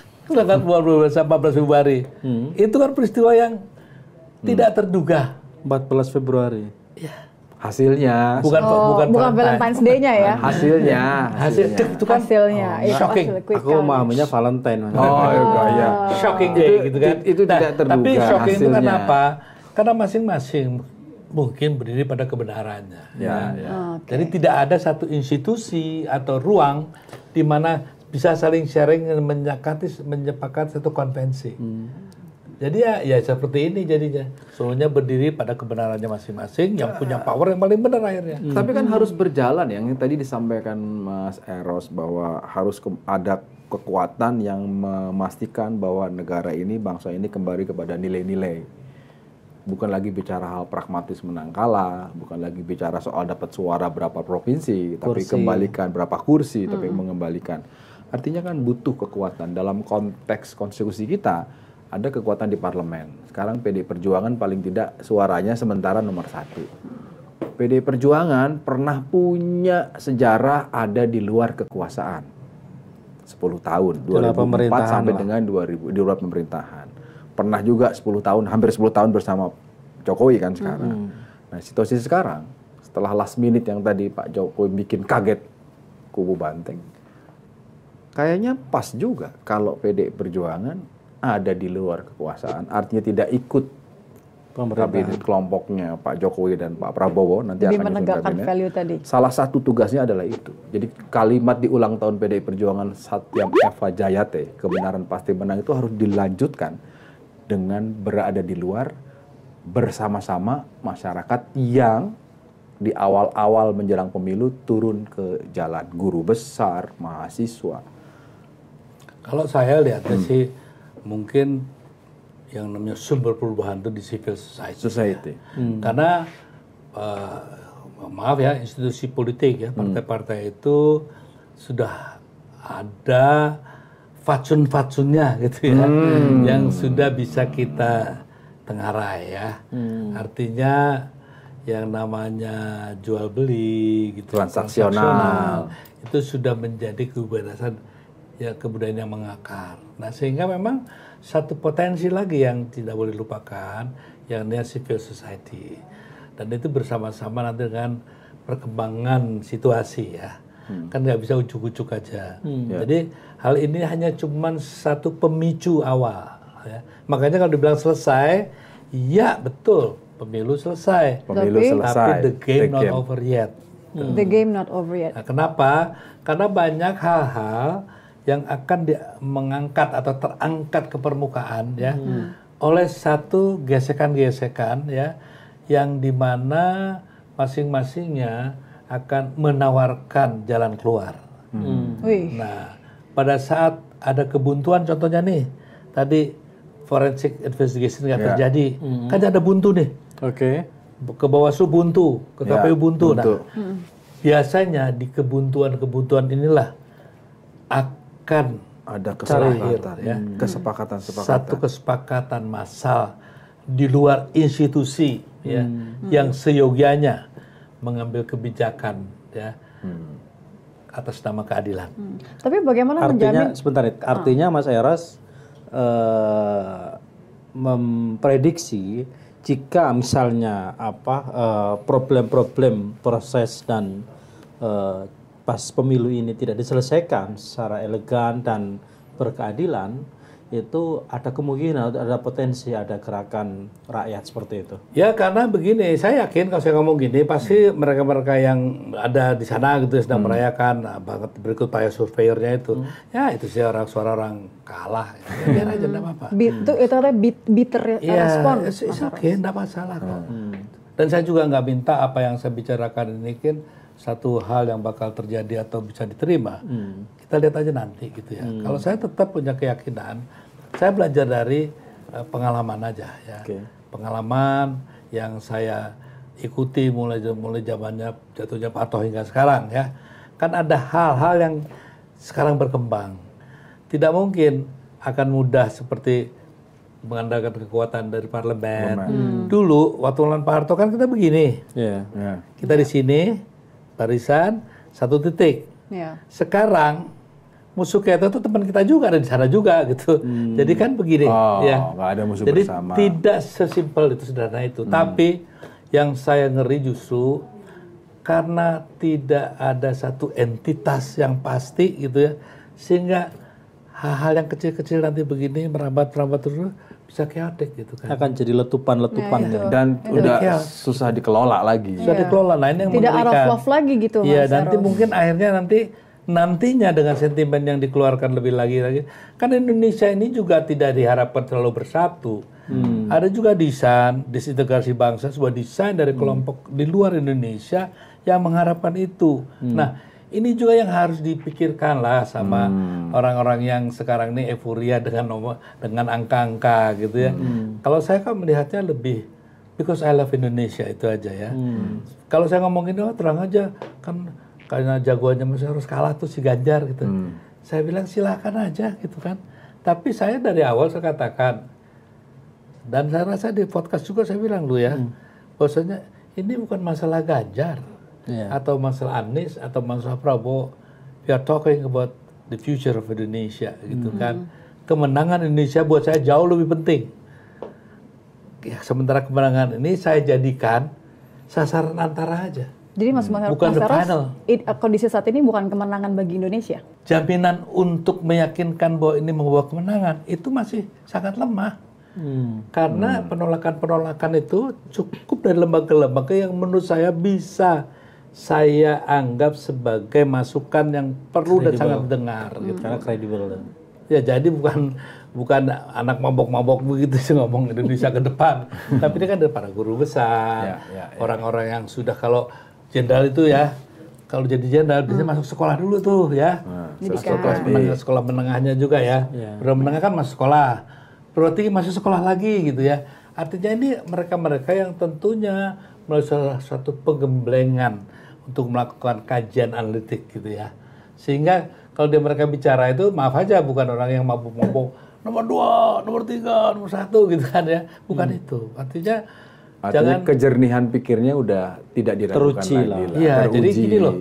luar biasa 14 Februari. Hmm. Itu kan peristiwa yang hmm. tidak terduga. 14 Februari. Ya hasilnya bukan oh, bukan bukan Valentine's Day-nya ya hasilnya hasil itu kan hasilnya oh, itu iya, kan shocking hasil aku memahaminya Valentine oh, oh ya shocking day itu, gitu kan itu nah, tidak terduga tapi shocking hasilnya. itu kenapa karena masing-masing mungkin berdiri pada kebenarannya ya, ya. Oh, ya. okay. jadi tidak ada satu institusi atau ruang di mana bisa saling sharing menyepakati menyepakati satu konvensi hmm. Jadi ya, ya seperti ini jadinya. Semuanya berdiri pada kebenarannya masing-masing. Yang punya power yang paling benar akhirnya. Hmm. Tapi kan harus berjalan Yang tadi disampaikan Mas Eros bahwa harus ada kekuatan yang memastikan bahwa negara ini, bangsa ini kembali kepada nilai-nilai. Bukan lagi bicara hal pragmatis menang kalah, bukan lagi bicara soal dapat suara berapa provinsi, kursi. tapi kembalikan berapa kursi, hmm. tapi mengembalikan. Artinya kan butuh kekuatan dalam konteks konstitusi kita ada kekuatan di parlemen. Sekarang PD Perjuangan paling tidak suaranya sementara nomor satu. PD Perjuangan pernah punya sejarah ada di luar kekuasaan. 10 tahun, 2004 sampai lah. dengan 2000 di luar pemerintahan. Pernah juga 10 tahun, hampir 10 tahun bersama Jokowi kan sekarang. -hmm. Nah, situasi sekarang setelah last minute yang tadi Pak Jokowi bikin kaget kubu banteng. Kayaknya pas juga kalau PD Perjuangan ada di luar kekuasaan, artinya tidak ikut kabinet kelompoknya Pak Jokowi dan Pak Prabowo nanti Jadi akan menegakkan value tadi. Salah satu tugasnya adalah itu. Jadi kalimat di ulang tahun PDI Perjuangan Satyam Eva Jayate, kebenaran pasti menang itu harus dilanjutkan dengan berada di luar bersama-sama masyarakat yang di awal-awal menjelang pemilu turun ke jalan guru besar, mahasiswa. Kalau saya lihat hmm. sih mungkin yang namanya sumber perubahan itu di civil society. society. Ya. Hmm. Karena uh, maaf ya institusi politik ya partai-partai hmm. itu sudah ada facun-facunnya gitu ya hmm. yang sudah bisa kita tengarai ya. Hmm. Artinya yang namanya jual beli gitu transaksional, transaksional itu sudah menjadi kebebasan ya kebudayaan yang mengakar. Nah sehingga memang satu potensi lagi yang tidak boleh lupakan yang dia civil society dan itu bersama-sama nanti dengan perkembangan situasi ya hmm. kan nggak bisa ujuk-ujuk aja hmm. Ya. jadi hal ini hanya cuman satu pemicu awal ya. makanya kalau dibilang selesai ya betul pemilu selesai pemilu selesai tapi the game the not over yet hmm. the game not over yet nah, kenapa karena banyak hal-hal yang akan di, mengangkat atau terangkat ke permukaan ya hmm. oleh satu gesekan-gesekan ya yang dimana masing-masingnya akan menawarkan jalan keluar. Hmm. Nah, pada saat ada kebuntuan contohnya nih tadi forensic investigation nggak yeah. terjadi, hmm. kan ada buntu nih. Oke. Okay. Ke Bawaslu buntu, ke yeah. buntu. buntu. Nah, hmm. biasanya di kebuntuan-kebuntuan inilah akan ada kesepakatan, ya. kesepakatan, hmm. kesepakatan. Satu kesepakatan massal di luar institusi hmm. ya hmm. yang seyogianya mengambil kebijakan ya hmm. atas nama keadilan. Hmm. Tapi bagaimana artinya, menjamin? Sebentar, artinya ah. Mas Eras uh, memprediksi jika misalnya apa eh, problem-problem uh, proses dan uh, pas pemilu ini tidak diselesaikan secara elegan dan berkeadilan itu ada kemungkinan ada potensi ada gerakan rakyat seperti itu. Ya karena begini, saya yakin kalau saya ngomong gini pasti mereka hmm. mereka-mereka yang ada di sana gitu sedang hmm. merayakan ah, banget berikut payah surveyornya itu. Hmm. Ya itu sih orang suara orang kalah. Ya, biar aja enggak apa-apa. hmm. Itu ada bit, bitter ya, respon. Ya, oke, ya, ya, enggak masalah oh. kok. Hmm. Dan saya juga nggak minta apa yang saya bicarakan ini kan satu hal yang bakal terjadi atau bisa diterima, hmm. kita lihat aja nanti gitu ya. Hmm. Kalau saya tetap punya keyakinan, saya belajar dari uh, pengalaman aja ya, okay. pengalaman yang saya ikuti mulai mulai zamannya jatuhnya patuh hingga sekarang ya. Kan ada hal-hal yang sekarang berkembang, tidak mungkin akan mudah seperti mengandalkan kekuatan dari parlemen. Hmm. Dulu waktu lawan Pak Harto kan kita begini, yeah. Iya. Yeah. kita yeah. di sini barisan satu titik. Ya. Sekarang musuh kita itu teman kita juga ada di sana juga gitu. Hmm. Jadi kan begini oh, ya. ada musuh Jadi bersama. tidak sesimpel itu sederhana itu. Hmm. Tapi yang saya ngeri justru karena tidak ada satu entitas yang pasti gitu ya. Sehingga hal-hal yang kecil-kecil nanti begini merambat-merambat terus bisa chaotic gitu kan. Akan jadi letupan-letupan ya, dan itu. Iya. udah ya. susah dikelola lagi. Iya. Susah dikelola. Nah, ini yang Tidak mengerikan. arah love lagi gitu Iya, nanti mungkin akhirnya nanti nantinya dengan sentimen yang dikeluarkan lebih lagi lagi kan Indonesia ini juga tidak diharapkan terlalu bersatu. Hmm. Ada juga desain disintegrasi bangsa sebuah desain dari hmm. kelompok hmm. di luar Indonesia yang mengharapkan itu. Hmm. Nah, ini juga yang harus dipikirkan lah sama hmm. orang-orang hmm. yang sekarang ini euforia dengan nomor dengan angka-angka gitu ya. Hmm. Kalau saya kan melihatnya lebih because I love Indonesia itu aja ya. Hmm. Kalau saya ngomongin oh terang aja kan karena jagoannya masih harus kalah tuh si Ganjar gitu. Hmm. Saya bilang silakan aja gitu kan. Tapi saya dari awal saya katakan dan saya rasa di podcast juga saya bilang lu ya, hmm. bahwasanya ini bukan masalah Ganjar yeah. atau masalah Anies atau masalah Prabowo, we are talking about the future of Indonesia gitu mm -hmm. kan. Kemenangan Indonesia buat saya jauh lebih penting. Ya, sementara kemenangan ini saya jadikan sasaran antara aja. Jadi Mas hmm. bukan Mas final. it, uh, kondisi saat ini bukan kemenangan bagi Indonesia. Jaminan untuk meyakinkan bahwa ini membawa kemenangan itu masih sangat lemah. Hmm. Karena hmm. penolakan-penolakan itu cukup dari lembaga-lembaga yang menurut saya bisa saya anggap sebagai masukan yang perlu dan sangat dengar hmm. gitu. karena kredibel ya jadi bukan bukan anak mabok-mabok begitu sih ngomong Indonesia ke depan tapi ini kan dari para guru besar orang-orang ya, ya, ya. yang sudah kalau jenderal itu ya kalau jadi jenderal hmm. biasanya masuk sekolah dulu tuh ya nah, sekolah, kelas menengah iya. sekolah menengahnya juga ya ya. menengah kan masuk sekolah perlu tinggi masuk sekolah lagi gitu ya artinya ini mereka-mereka yang tentunya melalui salah suatu penggemblengan untuk melakukan kajian analitik gitu ya. Sehingga kalau dia mereka bicara itu maaf aja bukan orang yang mampu ngomong nomor dua, nomor tiga, nomor satu gitu kan ya. Bukan hmm. itu. Artinya Artinya jangan kejernihan pikirnya udah tidak diragukan teruji lagi lah. Ya, jadi gini loh.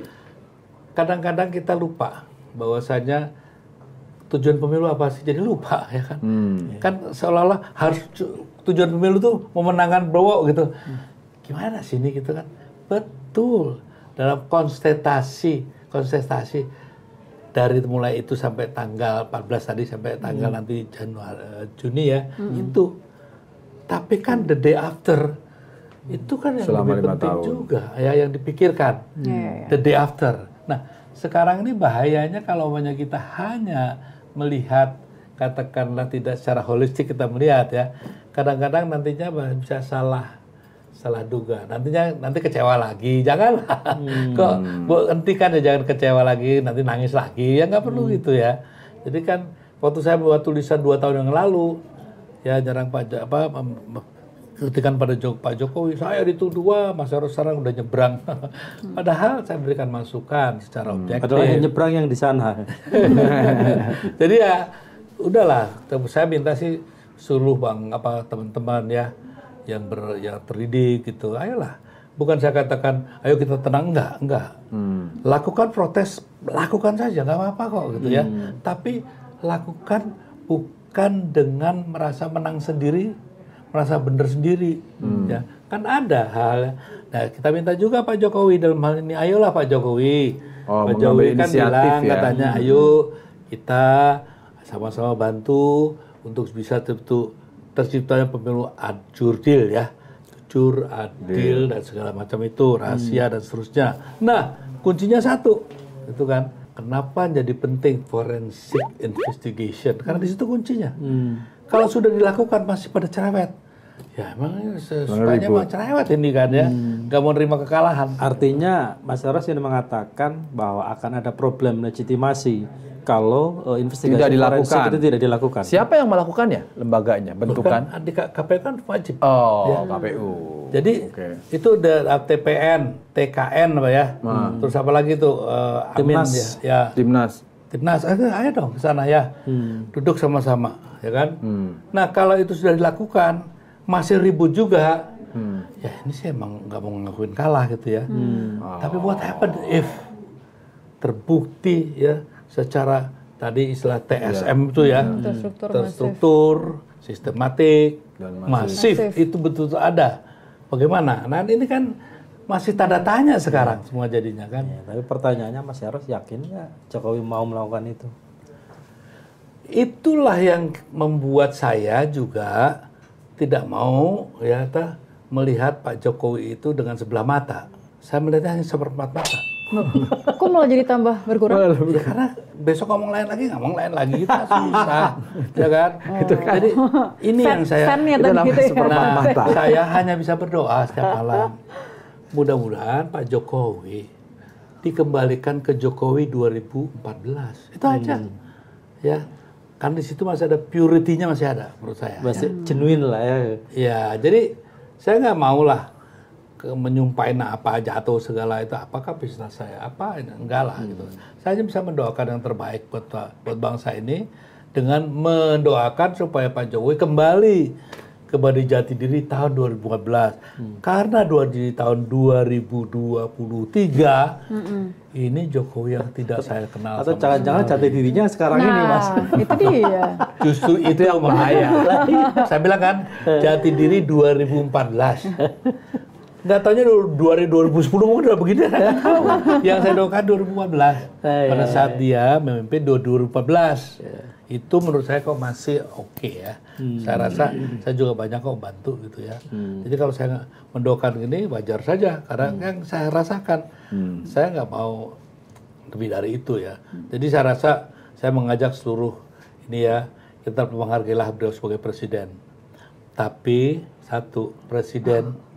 Kadang-kadang kita lupa bahwasanya tujuan pemilu apa sih? Jadi lupa ya kan. Hmm. Iya. Kan seolah-olah harus tujuan pemilu tuh memenangkan Prabowo gitu. Hmm. Gimana sih ini gitu kan? Betul dalam konstetasi konstetasi dari mulai itu sampai tanggal 14 tadi sampai tanggal hmm. nanti Januari eh, Juni ya hmm. itu tapi kan the day after hmm. itu kan yang Selama lebih penting tahun. juga ya yang dipikirkan hmm. Ya, ya, ya. the day after nah sekarang ini bahayanya kalau hanya kita hanya melihat katakanlah tidak secara holistik kita melihat ya kadang-kadang nantinya bisa salah salah duga. Nantinya nanti kecewa lagi. Jangan hmm. kok bu, hentikan ya jangan kecewa lagi, nanti nangis lagi. Ya nggak perlu hmm. gitu ya. Jadi kan waktu saya buat tulisan dua tahun yang lalu ya jarang pak apa kritikan pada Jok, Pak Jokowi saya dituduh dua Mas harus sekarang udah nyebrang hmm. padahal saya berikan masukan secara hmm. objektif padahal yang nyebrang yang di sana jadi ya udahlah saya minta sih suruh bang apa teman-teman ya yang ber yang terdidik gitu ayolah bukan saya katakan ayo kita tenang enggak enggak hmm. lakukan protes lakukan saja nggak apa-apa kok gitu ya hmm. tapi lakukan bukan dengan merasa menang sendiri merasa benar sendiri hmm. ya kan ada hal nah kita minta juga Pak Jokowi dalam hal ini ayolah Pak Jokowi oh, Pak Jokowi kan bilang ya? katanya hmm. ayo kita sama-sama bantu untuk bisa tentu terciptanya pemilu adjurdil ya jujur adil yeah. dan segala macam itu rahasia hmm. dan seterusnya nah kuncinya satu itu kan kenapa jadi penting forensic investigation karena di situ kuncinya hmm. kalau sudah dilakukan masih pada cerewet ya emang sukanya mah cerewet ini kan ya hmm. Gak mau nerima kekalahan artinya Mas Eros yang mengatakan bahwa akan ada problem legitimasi kalau uh, investigasi tidak dilakukan. itu tidak dilakukan. Siapa yang melakukannya? Lembaganya, bentukan. Bukan, ah, KPU kan wajib. Oh, ya. KPU. Jadi okay. itu ada TPN, TKN apa ya? Hmm. Terus apa lagi itu Uh, Timnas ya. ya. Timnas. Timnas, ayo, eh, ayo dong ke sana ya. Hmm. Duduk sama-sama, ya kan? Hmm. Nah, kalau itu sudah dilakukan, masih ribut juga. Hmm. Ya, ini saya emang nggak mau ngakuin kalah gitu ya. Hmm. Oh. Tapi what happened if terbukti ya secara tadi istilah TSM ya. itu ya, hmm. Iya. terstruktur, terstruktur masif. sistematik, dan masif. masif itu betul-betul ada. Bagaimana? Nah ini kan masih tanda tanya sekarang ya. semua jadinya kan. Ya, tapi pertanyaannya Mas Harus yakin nggak Jokowi mau melakukan itu? Itulah yang membuat saya juga tidak mau ya ta, melihat Pak Jokowi itu dengan sebelah mata. Saya melihatnya hanya seperempat mata. malah jadi tambah berkurang. Karena besok ngomong lain lagi, ngomong lain lagi kita susah, ya kan? Oh. Itu kan. Jadi ini Sen, yang saya itu gitu ya. mata. saya hanya bisa berdoa setiap malam. Mudah-mudahan Pak Jokowi dikembalikan ke Jokowi 2014. Itu aja. Hmm. Ya. Karena di situ masih ada purity-nya masih ada menurut saya. Masih ya. genuine lah ya. Ya, jadi saya nggak mau lah nah apa jatuh segala itu apakah bisnis saya apa enggak lah gitu. hmm. gitu saya hanya bisa mendoakan yang terbaik buat buat bangsa ini dengan mendoakan supaya Pak Jokowi kembali kepada jati diri tahun 2014 hmm. karena dua di tahun 2023 hmm. ini Jokowi yang tidak saya kenal atau jangan-jangan jati dirinya sekarang nah, ini mas itu dia justru itu yang bahaya saya bilang kan jati diri 2014 Nggak dulu 2010 mungkin udah begini. yang saya doakan 2014. Iya, iya, Pada saat iya. dia memimpin 2014. Itu menurut saya kok masih oke okay ya. Hmm. Saya rasa saya juga banyak kok bantu gitu ya. Hmm. Jadi kalau saya mendoakan ini wajar saja. Karena hmm. yang saya rasakan. Hmm. Saya nggak mau lebih dari itu ya. Hmm. Jadi saya rasa saya mengajak seluruh ini ya. Kita menghargai lah beliau sebagai presiden. Tapi satu, presiden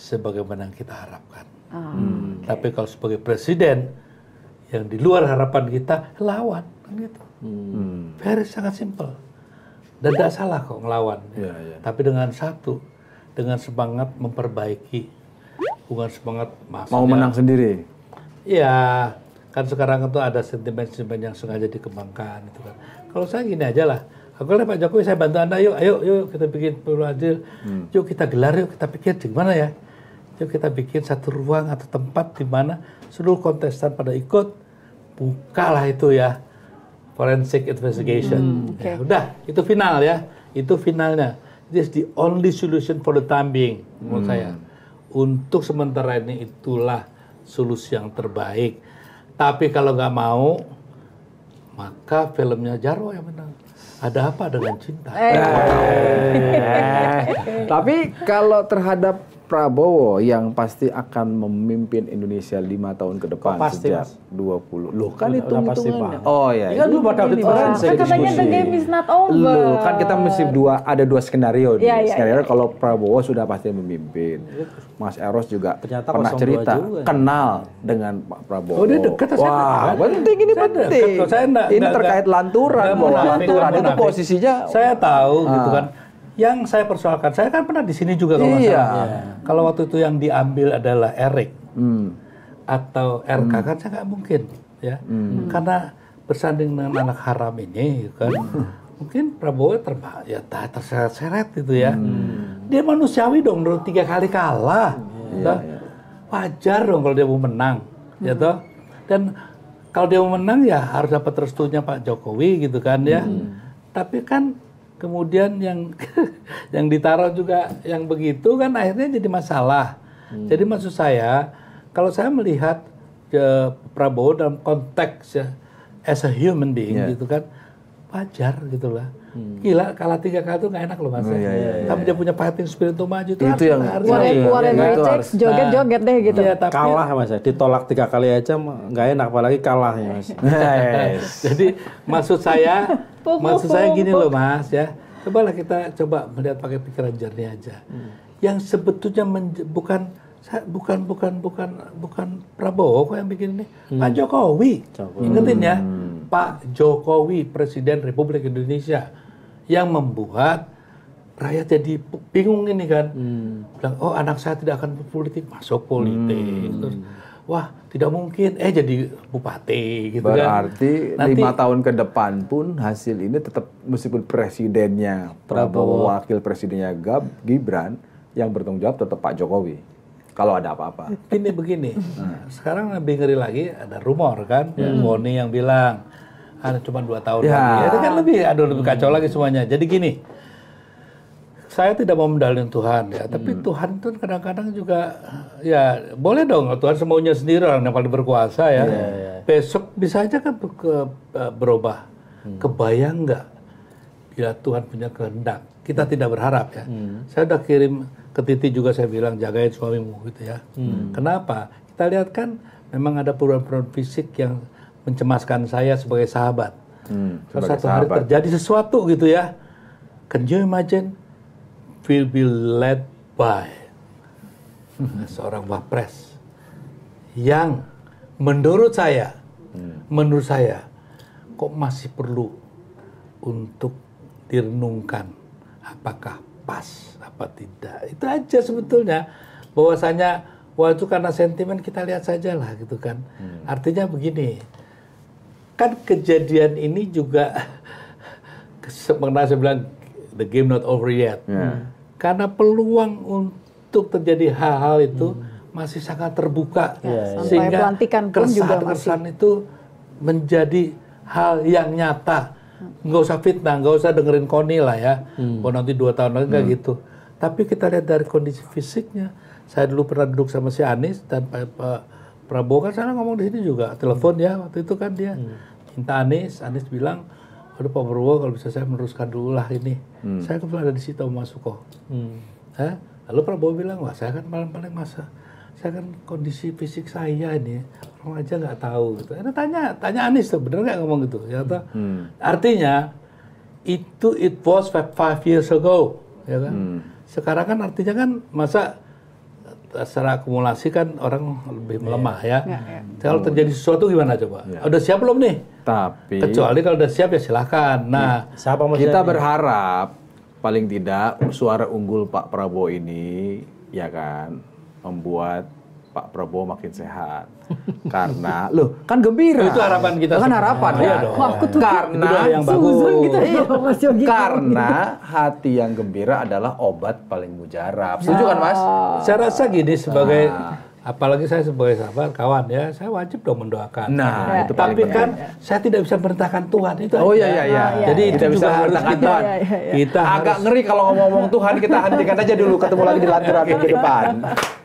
sebagaimana yang kita harapkan. Oh, ah, hmm. okay. Tapi kalau sebagai presiden yang di luar harapan kita lawan kan gitu. Hmm. Very sangat simple. Dan tidak salah kok ngelawan. Yeah, yeah. Tapi dengan satu, dengan semangat memperbaiki, bukan semangat maksudnya, mau menang sendiri. Ya, kan sekarang itu ada sentimen-sentimen yang sengaja dikembangkan gitu kan. Kalau saya gini aja lah, Aku lihat Pak Jokowi, saya bantu Anda, yuk, ayo, yuk, kita bikin perlu adil. Hmm. Yuk, kita gelar, yuk, kita pikir, gimana ya? yuk kita bikin satu ruang atau tempat di mana seluruh kontestan pada ikut, bukalah itu ya forensic investigation. Hmm, okay. ya, udah, itu final ya. Itu finalnya. This the only solution for the time being menurut hmm. saya. Untuk sementara ini itulah solusi yang terbaik. Tapi kalau nggak mau, maka filmnya Jarwo yang menang. Ada apa dengan cinta? Eh. Eh. Tapi kalau terhadap Prabowo yang pasti akan memimpin Indonesia lima tahun ke depan Kok pasti, sejak dua puluh. Loh kan itu pasti Pak. Oh ya. Kan lu pada audit Kan katanya the game is not over. Loh, kan kita mesti dua ada dua skenario. Ya, skenario ya, kalau Prabowo sudah pasti memimpin. Mas Eros juga Ternyata pernah cerita juga. Ya. kenal dengan Pak Prabowo. Oh, dia dekat Wah, saya penting ini penting. saya enggak, ini terkait lanturan, lanturan itu posisinya. Saya tahu gitu ah. kan yang saya persoalkan, saya kan pernah di sini juga kalau iya. iya. Kalau waktu itu yang diambil adalah Erik hmm. atau RK hmm. kan saya nggak mungkin, ya, hmm. karena bersanding dengan anak haram ini, gitu kan, mungkin Prabowo terba ya terseret-seret gitu ya. Hmm. Dia manusiawi dong, menurut tiga kali kalah, hmm. ya, ya. wajar dong kalau dia mau menang, ya hmm. ya toh. Dan kalau dia mau menang ya harus dapat restunya Pak Jokowi gitu kan ya. Hmm. Tapi kan kemudian yang yang ditaruh juga yang begitu kan akhirnya jadi masalah. Hmm. Jadi maksud saya kalau saya melihat ke ya, Prabowo dalam konteks ya as a human being yeah. gitu kan wajar gitulah Hmm. Gila kalah tiga kali tuh gak enak loh mas. Oh, ya. iya, iya, iya, tapi iya. dia punya fighting spirit untuk maju tuh itu yang harus. Warren, iya, Warren iya, itu harus. Joget joget nah, deh gitu. Iya, tapi, kalah mas, ya. ditolak tiga kali aja nggak enak apalagi kalah ya mas. Jadi maksud saya, maksud saya gini loh mas ya. Cobalah kita coba melihat pakai pikiran jernih aja. Hmm. Yang sebetulnya bukan bukan bukan bukan bukan Prabowo kok yang bikin ini, hmm. Pak Jokowi. Jokowi. Ingetin ya, hmm. Pak Jokowi Presiden Republik Indonesia yang membuat rakyat jadi bingung ini kan. Hmm. Bilang, oh anak saya tidak akan politik, masuk politik. Hmm. Terus, wah tidak mungkin, eh jadi bupati gitu Berarti kan. Berarti lima tahun ke depan pun hasil ini tetap meskipun presidennya Prabowo, Prabowo wakil presidennya Gab, Gibran, yang bertanggung jawab tetap Pak Jokowi kalau ada apa-apa. Ini begini, nah. sekarang lebih ngeri lagi ada rumor kan, hmm. Boni yang bilang ada cuma dua tahun ya. lagi. itu kan lebih aduh lebih hmm. kacau hmm. lagi semuanya. Jadi gini, saya tidak mau mendalilin Tuhan ya, tapi hmm. Tuhan itu kadang-kadang juga ya boleh dong Tuhan semuanya sendiri orang yang paling berkuasa ya. Yeah, yeah. Besok bisa aja kan eh, berubah. Hmm. Kebayang nggak bila Tuhan punya kehendak? Kita hmm. tidak berharap ya. Hmm. Saya udah kirim ke Titi juga saya bilang jagain suamimu gitu ya. Hmm. Kenapa? Kita lihat kan memang ada perubahan-perubahan fisik yang mencemaskan saya sebagai sahabat. Hmm, sebagai satu sahabat. hari terjadi sesuatu gitu ya. Can you imagine? Will be led by seorang wapres yang menurut saya, hmm. menurut saya kok masih perlu untuk direnungkan apakah pas apa tidak. Itu aja sebetulnya bahwasanya waktu karena sentimen kita lihat sajalah gitu kan. Hmm. Artinya begini, kan kejadian ini juga pernah saya bilang the game not over yet. Yeah. Hmm. Karena peluang untuk terjadi hal-hal itu hmm. masih sangat terbuka yeah, ya, ya, ya. sehingga pelantikan pun keresahan, juga masih... itu menjadi hal yang nyata. Hmm. Nggak usah fitnah, nggak usah dengerin Koni lah ya. Hmm. Oh nanti dua tahun lagi hmm. gitu. Tapi kita lihat dari kondisi fisiknya. Saya dulu pernah duduk sama si Anies dan Pak, Prabowo kan sana ngomong di sini juga telepon ya waktu itu kan dia. Hmm minta Anies, Anies bilang, aduh Pak Prabowo kalau bisa saya meneruskan dulu lah ini. Hmm. Saya kebetulan ada di situ sama Suko. Hmm. Eh? Lalu Prabowo bilang, wah saya kan paling-paling masa saya kan kondisi fisik saya ini orang aja nggak tahu gitu. Ini tanya, tanya Anies tuh bener nggak ngomong gitu? Ya Hmm. Artinya itu it was five years ago, ya kan? Hmm. Sekarang kan artinya kan masa secara akumulasi kan orang lebih iya. melemah ya. ya, ya. Kalau terjadi sesuatu gimana coba? Ya. Udah siap belum nih? Tapi kecuali kalau udah siap ya silahkan. Nah, iya. siapa kita berharap paling tidak suara unggul Pak Prabowo ini ya kan membuat Pak Prabowo makin sehat. Karena loh kan gembira. Itu harapan kita. Kan harapan iya ya. karena yang bagus. Gitu ya. iya, karena hati yang gembira adalah obat paling mujarab. Setuju kan Mas? Ah. Saya rasa gini sebagai ah. apalagi saya sebagai sahabat kawan ya saya wajib dong mendoakan nah iya. itu tapi kan saya tidak bisa merintahkan Tuhan itu oh iya iya iya ah, jadi tidak bisa harus Tuhan. kita agak ngeri kalau ngomong-ngomong Tuhan kita hentikan aja dulu ketemu lagi di lantaran ke depan